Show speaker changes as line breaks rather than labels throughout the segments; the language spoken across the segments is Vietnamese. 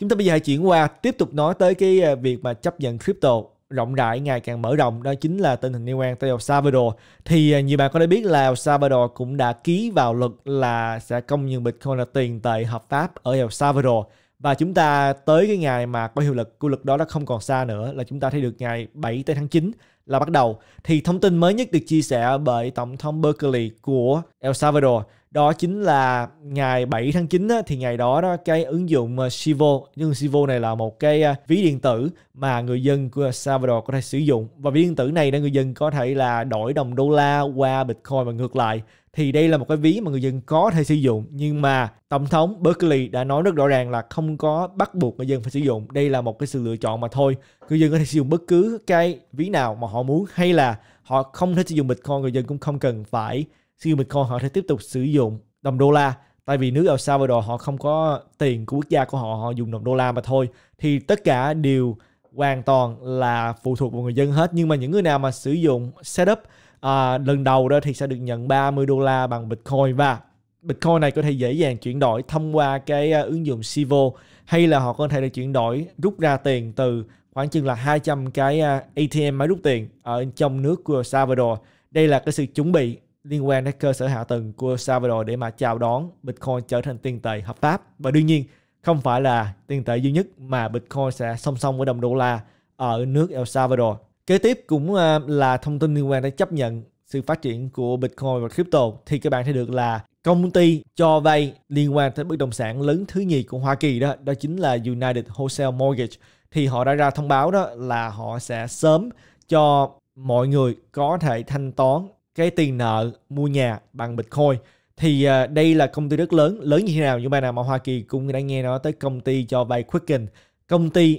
Chúng ta bây giờ hãy chuyển qua tiếp tục nói tới cái à, việc mà chấp nhận crypto rộng rãi ngày càng mở rộng đó chính là tình hình liên quan tới El Salvador thì à, nhiều bạn có thể biết là El Salvador cũng đã ký vào luật là sẽ công nhận Bitcoin là tiền tệ hợp pháp ở El Salvador và chúng ta tới cái ngày mà có hiệu lực của luật đó đã không còn xa nữa là chúng ta thấy được ngày 7 tới tháng 9 là bắt đầu thì thông tin mới nhất được chia sẻ bởi tổng thống Berkeley của El Salvador đó chính là ngày 7 tháng 9 á, thì ngày đó đó cái ứng dụng ờ, Sivo nhưng Sivo này là một cái ờ, ví điện tử mà người dân của Salvador có thể sử dụng và ví điện tử này để người dân có thể là đổi đồng đô la qua Bitcoin và ngược lại thì đây là một cái ví mà người dân có thể sử dụng nhưng mà tổng thống Berkeley đã nói rất rõ ràng là không có bắt buộc người dân phải sử dụng đây là một cái sự lựa chọn mà thôi người dân có thể sử dụng bất cứ cái ví nào mà họ muốn hay là họ không thể sử dụng Bitcoin người dân cũng không cần phải siêu Bitcoin họ sẽ tiếp tục sử dụng đồng đô la tại vì nước El Salvador họ không có tiền của quốc gia của họ họ dùng đồng đô la mà thôi thì tất cả đều hoàn toàn là phụ thuộc vào người dân hết nhưng mà những người nào mà sử dụng setup à, lần đầu đó thì sẽ được nhận 30 đô la bằng Bitcoin và Bitcoin này có thể dễ dàng chuyển đổi thông qua cái à, ứng dụng Sivo hay là họ có thể được chuyển đổi rút ra tiền từ khoảng chừng là 200 cái à, ATM máy rút tiền ở trong nước của Salvador. Đây là cái sự chuẩn bị liên quan đến cơ sở hạ tầng của Salvador để mà chào đón Bitcoin trở thành tiền tệ hợp pháp và đương nhiên không phải là tiền tệ duy nhất mà Bitcoin sẽ song song với đồng đô la ở nước El Salvador. Kế tiếp cũng ờ, là thông tin liên quan đến chấp nhận sự phát triển của Bitcoin và crypto thì các bạn thấy được là công ty cho vay liên quan tới bất động sản lớn thứ nhì của Hoa Kỳ đó đó chính là United Wholesale Mortgage thì họ đã ra thông báo đó là họ sẽ sớm cho mọi người có thể thanh toán cái tiền nợ mua nhà bằng Bitcoin thì à, đây là công ty rất lớn lớn như thế nào những bạn nào mà Hoa Kỳ cũng đã nghe nói tới công ty cho vay Quicken công ty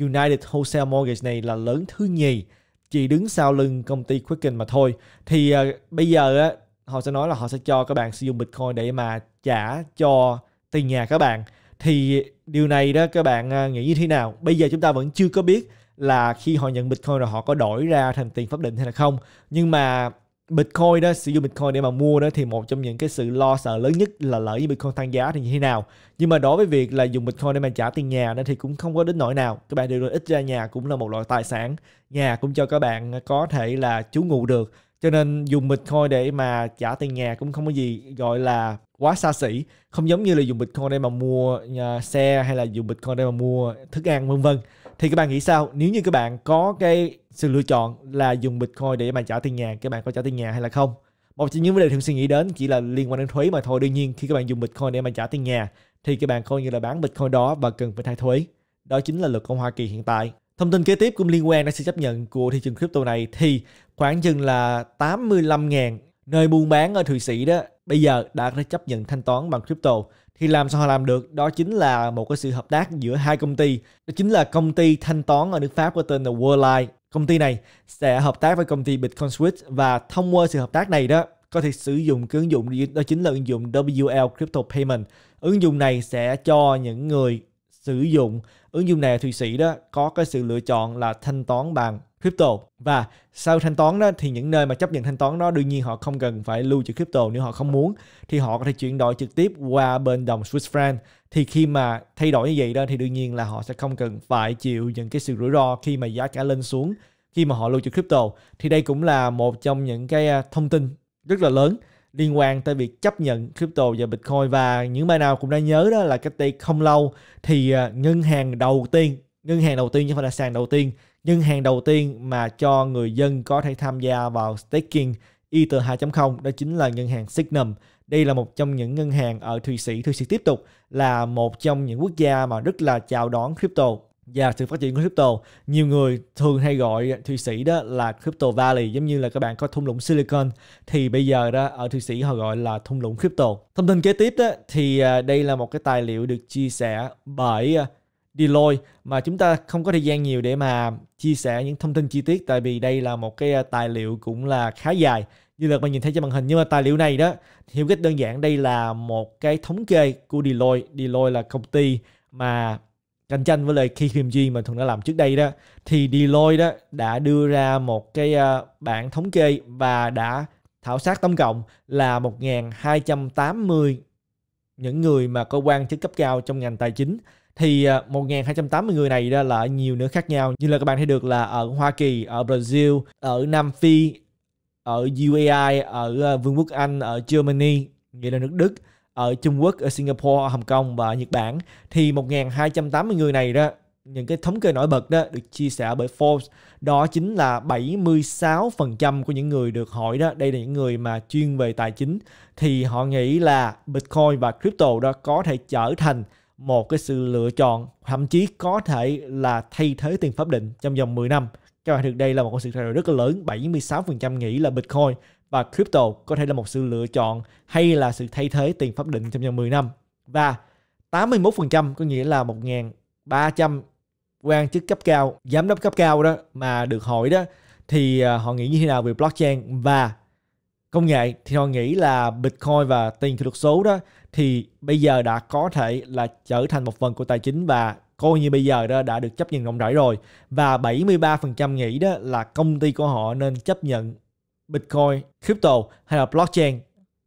United Wholesale Mortgage này là lớn thứ nhì chỉ đứng sau lưng công ty Quicken mà thôi thì à, bây giờ họ sẽ nói là họ sẽ cho các bạn sử dụng Bitcoin để mà trả cho tiền nhà các bạn thì điều này đó các bạn à, nghĩ như thế nào bây giờ chúng ta vẫn chưa có biết là khi họ nhận Bitcoin rồi họ có đổi ra thành tiền pháp định hay là không nhưng mà Bitcoin đó sử dụng Bitcoin để mà mua đó thì một trong những cái sự lo sợ lớn nhất là lỡ như Bitcoin tăng giá thì như thế nào nhưng mà đối với việc là dùng Bitcoin để mà trả tiền nhà đó thì cũng không có đến nỗi nào các bạn đều ít ra nhà cũng là một loại tài sản nhà cũng cho các bạn có thể là trú ngụ được cho nên dùng Bitcoin để mà trả tiền nhà cũng không có gì gọi là quá xa xỉ không giống như là dùng Bitcoin để mà mua à, xe hay là dùng Bitcoin để mà mua thức ăn vân vân thì các bạn nghĩ sao nếu như các bạn có cái sự lựa chọn là dùng Bitcoin để bạn trả tiền nhà, các bạn có trả tiền nhà hay là không. Một trong những vấn đề thường suy nghĩ đến chỉ là liên quan đến thuế mà thôi. Đương nhiên khi các bạn dùng Bitcoin để mà trả tiền nhà thì các bạn coi như là bán Bitcoin đó và cần phải thay thuế. Đó chính là luật của Hoa Kỳ hiện tại. Thông tin kế tiếp cũng liên quan đến sự chấp nhận của thị trường crypto này thì khoảng chừng là 85.000 nơi buôn bán ở Thụy Sĩ đó bây giờ đã có thể chấp nhận thanh toán bằng crypto thì làm sao họ làm được đó chính là một cái sự hợp tác giữa hai công ty đó chính là công ty thanh toán ở nước Pháp có tên là Worldline công ty này sẽ hợp tác với công ty Bitcoin Switch và thông qua sự hợp tác này đó có thể sử dụng cái ứng dụng đó chính là ứng dụng WL Crypto Payment. Ứng dụng này sẽ cho những người sử dụng ứng dụng này ở Thụy Sĩ đó có cái sự lựa chọn là thanh toán bằng crypto và sau thanh toán đó thì những nơi mà chấp nhận thanh toán đó đương nhiên họ không cần phải lưu trữ crypto nếu họ không muốn thì họ có thể chuyển đổi trực tiếp qua bên đồng Swiss franc thì khi mà thay đổi như vậy đó thì đương nhiên là họ sẽ không cần phải chịu những cái sự rủi ro khi mà giá cả lên xuống khi mà họ lưu trữ crypto thì đây cũng là một trong những cái à, thông tin rất là lớn liên quan tới việc chấp nhận crypto và Bitcoin và những bài nào cũng đã nhớ đó là cách đây không lâu thì à, ngân hàng đầu tiên ngân hàng đầu tiên chứ không phải là sàn đầu tiên ngân hàng đầu tiên mà cho người dân có thể tham gia vào staking Ether 2.0 đó chính là ngân hàng Signum đây là một trong những ngân hàng ở Thụy Sĩ Thụy Sĩ tiếp tục là một trong những quốc gia mà rất là chào đón crypto và sự phát triển của crypto nhiều người thường hay gọi thụy sĩ đó là crypto valley giống như là các bạn có thung lũng silicon thì bây giờ đó ở thụy sĩ họ gọi là thung lũng crypto thông tin kế tiếp đó thì à, đây là một cái tài liệu được chia sẻ bởi à, Deloitte mà chúng ta không có thời gian nhiều để mà chia sẻ những thông tin chi tiết tại vì đây là một cái à, tài liệu cũng là khá dài như là bạn nhìn thấy trên màn hình nhưng mà tài liệu này đó hiểu cách đơn giản đây là một cái thống kê của Deloitte Deloitte là công ty mà cạnh tranh với lại KPMG mà thường đã làm trước đây đó thì Deloitte đó đã đưa ra một cái à, bảng thống kê và đã khảo sát tổng cộng là 1.280 những người mà có quan chức cấp cao trong ngành tài chính thì 1.280 à, người này đó là nhiều nước khác nhau như là các bạn thấy được là ở Hoa Kỳ, ở Brazil, ở Nam Phi, ở UAE, ở à, Vương quốc Anh, ở Germany, nghĩa là nước Đức, ở Trung Quốc, ở Singapore, Hồng Kông và Nhật Bản thì 1.280 người này đó những cái thống kê nổi bật đó được chia sẻ bởi Forbes đó chính là 76% của những người được hỏi đó đây là những người mà chuyên về tài chính thì họ nghĩ là Bitcoin và crypto đó có thể trở thành một cái sự lựa chọn thậm chí có thể là thay thế tiền pháp định trong vòng 10 năm. Các bạn thực đây là một sự thay đổi rất là lớn, 76% nghĩ là Bitcoin và crypto có thể là một sự lựa chọn hay là sự thay thế tiền pháp định trong vòng 10 năm. Và 81% có nghĩa là 1.300 quan chức cấp cao, giám đốc cấp cao đó mà được hỏi đó thì à, họ nghĩ như thế nào về blockchain và công nghệ thì họ nghĩ là Bitcoin và tiền kỹ thuật số đó thì bây giờ đã có thể là trở thành một phần của tài chính và coi như bây giờ đó đã được chấp nhận rộng rãi rồi và 73% nghĩ đó là công ty của họ nên chấp nhận Bitcoin, crypto hay là blockchain.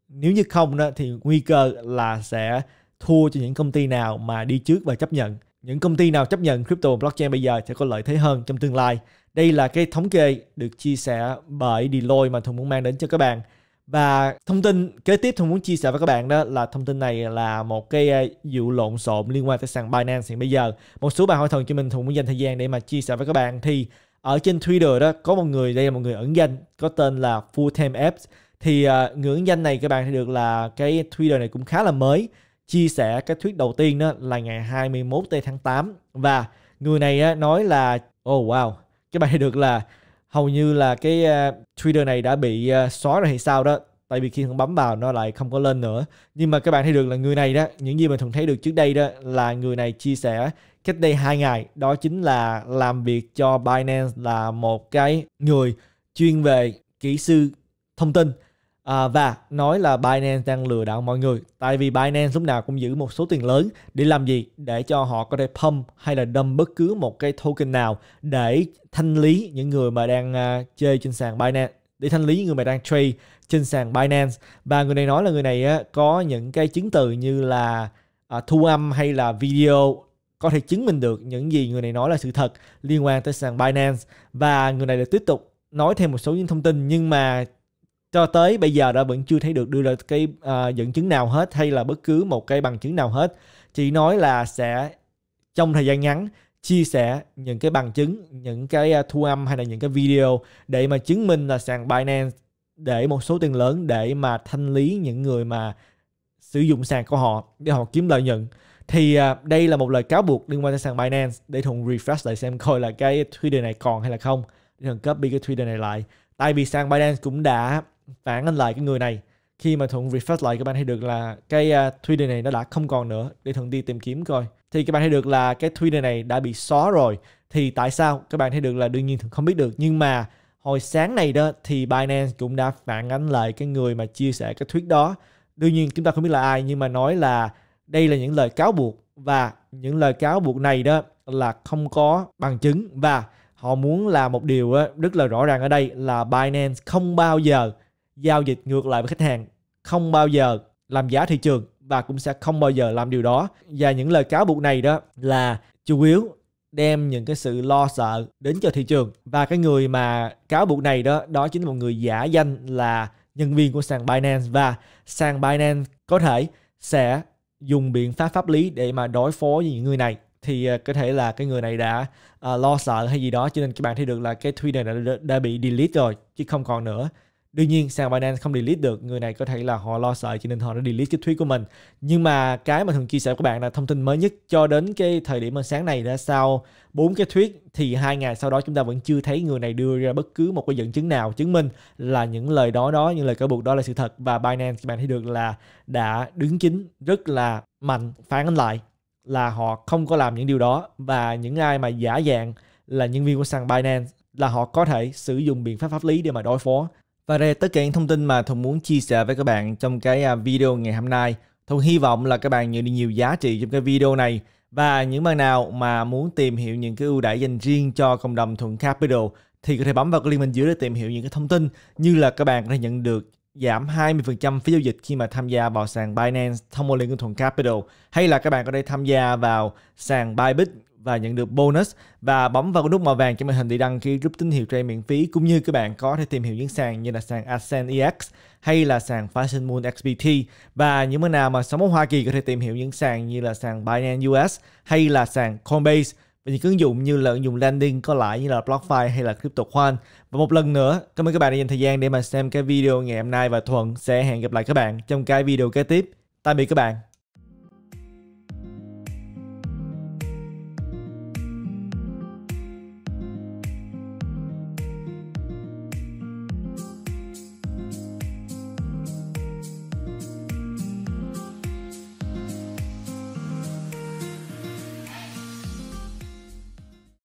Nếu như không đó thì nguy cơ là sẽ thua cho những công ty nào mà đi trước và chấp nhận. Những công ty nào chấp nhận crypto blockchain bây giờ sẽ có lợi thế hơn trong tương lai. Đây là cái thống kê được chia sẻ bởi Deloitte mà Thùng muốn mang đến cho các bạn và thông tin kế tiếp tôi muốn chia sẻ với các bạn đó là thông tin này là một cái à, vụ lộn xộn liên quan tới sàn Binance hiện bây giờ. Một số bạn hỏi thần cho mình thường muốn dành thời gian để mà chia sẻ với các bạn thì ở trên Twitter đó có một người đây là một người ẩn danh có tên là Full Time Apps thì uh, người ẩn danh này các bạn thấy được là cái Twitter này cũng khá là mới chia sẻ cái thuyết đầu tiên đó là ngày 21 tây tháng 8 và người này nói là oh wow các bạn thấy được là hầu như là cái ờ, Twitter này đã bị ờ, xóa rồi hay sao đó tại vì khi thường bấm vào nó lại không có lên nữa nhưng mà các bạn thấy được là người này đó những gì mình thường thấy được trước đây đó là người này chia sẻ cách đây hai ngày đó chính là làm việc cho Binance là một cái người chuyên về kỹ sư thông tin À, và nói là Binance đang lừa đảo mọi người tại vì Binance lúc nào cũng giữ một số tiền lớn để làm gì để cho họ có thể pump hay là đâm bất cứ một cái token nào để thanh lý những người mà đang uh, chơi trên sàn Binance để thanh lý những người mà đang trade trên sàn Binance và người này nói là người này uh, có những cái chứng từ như là uh, thu âm hay là video có thể chứng minh được những gì người này nói là sự thật liên quan tới sàn Binance và người này đã tiếp tục nói thêm một số những thông tin nhưng mà cho tới bây giờ đã vẫn chưa thấy được đưa ra cái uh, dẫn chứng nào hết hay là bất cứ một cái bằng chứng nào hết chỉ nói là sẽ trong thời gian ngắn chia sẻ những cái bằng chứng những cái à, thu âm hay là những cái video để mà chứng minh là sàn Binance để một số tiền lớn để mà thanh lý những người mà sử dụng sàn của họ để họ kiếm lợi nhuận thì uh, đây là một lời cáo buộc liên quan tới sàn Binance để thùng refresh lại xem coi là cái Twitter này còn hay là không để thùng copy cái Twitter này lại tại vì sàn Binance cũng đã phản anh lại cái người này khi mà thuận refresh lại các bạn thấy được là cái uh, à, Twitter này nó đã không còn nữa để thuận đi tìm kiếm coi thì các bạn thấy được là cái Twitter này đã bị xóa rồi thì tại sao các bạn thấy được là đương nhiên thuận không biết được nhưng mà hồi sáng này đó thì Binance cũng đã phản ánh lại cái người mà chia sẻ cái tweet đó đương nhiên chúng ta không biết là ai nhưng mà nói là đây là những lời cáo buộc và những lời cáo buộc này đó là không có bằng chứng và họ muốn là một điều rất là rõ ràng ở đây là Binance không bao giờ giao dịch ngược lại với khách hàng không bao giờ làm giá thị trường và cũng sẽ không bao giờ làm điều đó và những lời cáo buộc này đó là chủ yếu đem những cái sự lo sợ đến cho thị trường và cái người mà cáo buộc này đó đó chính là một người giả danh là nhân viên của sàn Binance và sàn Binance có thể sẽ dùng biện pháp pháp lý để mà đối phó với những người này thì ờ, có thể là cái người này đã uh, lo sợ hay gì đó cho nên các bạn thấy được là cái Twitter đã, đã bị delete rồi chứ không còn nữa Đương nhiên sàn Binance không delete được, người này có thể là họ lo sợ cho nên họ đã delete cái tweet của mình. Nhưng mà cái mà thường chia sẻ với các bạn là thông tin mới nhất cho đến cái thời điểm sáng này đã sau bốn cái tweet thì hai ngày sau đó chúng ta vẫn chưa thấy người này đưa ra bất cứ một cái dẫn chứng nào chứng minh là những lời đó đó, những lời cáo buộc đó là sự thật và Binance các bạn thấy được là đã đứng chính rất là mạnh phản ánh lại là họ không có làm những điều đó và những ai mà giả dạng là nhân viên của sàn Binance là họ có thể sử dụng biện pháp pháp lý để mà đối phó và đây là tất cả những thông tin mà Thuận muốn chia sẻ với các bạn trong cái à, video ngày hôm nay. Thuận hy vọng là các bạn nhận được nhiều giá trị trong cái video này. Và những bạn nào mà muốn tìm hiểu những cái ưu đãi dành riêng cho cộng đồng Thuận Capital thì có thể bấm vào cái link bên dưới để tìm hiểu những cái thông tin như là các bạn có thể nhận được giảm 20% phí giao dịch khi mà tham gia vào sàn Binance thông qua liên của Thuận Capital hay là các bạn có thể tham gia vào sàn Bybit và nhận được bonus và bấm vào nút màu vàng trên màn hình để đăng ký rút tín hiệu trade miễn phí cũng như các bạn có thể tìm hiểu những sàn như là sàn Ascend EX hay là sàn Fashion Moon XBT và những bữa nào mà sống ở Hoa Kỳ có thể tìm hiểu những sàn như là sàn Binance US hay là sàn Coinbase và những ứng dụng như là ứng dụng landing có lãi như là BlockFi hay là CryptoQuant. Và một lần nữa, cảm ơn các bạn đã dành thời gian để mà xem cái video ngày hôm nay và Thuận sẽ hẹn gặp lại các bạn trong cái video kế tiếp. Tạm biệt các bạn.